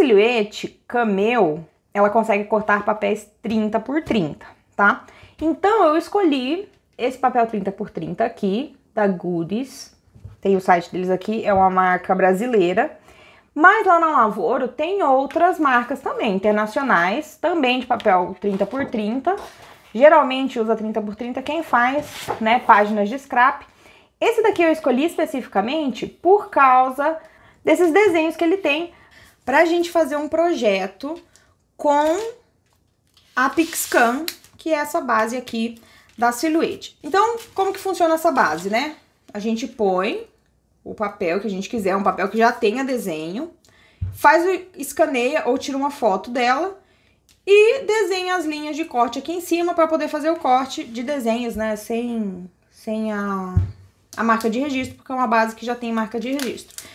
silhuete camel, ela consegue cortar papéis 30 por 30, tá? Então eu escolhi esse papel 30 por 30 aqui, da Goodies. Tem o site deles aqui, é uma marca brasileira. Mas lá na Lavoro tem outras marcas também, internacionais, também de papel 30 por 30. Geralmente usa 30 por 30 quem faz, né, páginas de scrap. Esse daqui eu escolhi especificamente por causa desses desenhos que ele tem para a gente fazer um projeto com a Pixcam, que é essa base aqui da Silhouette. Então, como que funciona essa base, né? A gente põe o papel que a gente quiser, um papel que já tenha desenho, faz o, escaneia ou tira uma foto dela e desenha as linhas de corte aqui em cima para poder fazer o corte de desenhos, né? Sem, sem a, a marca de registro, porque é uma base que já tem marca de registro.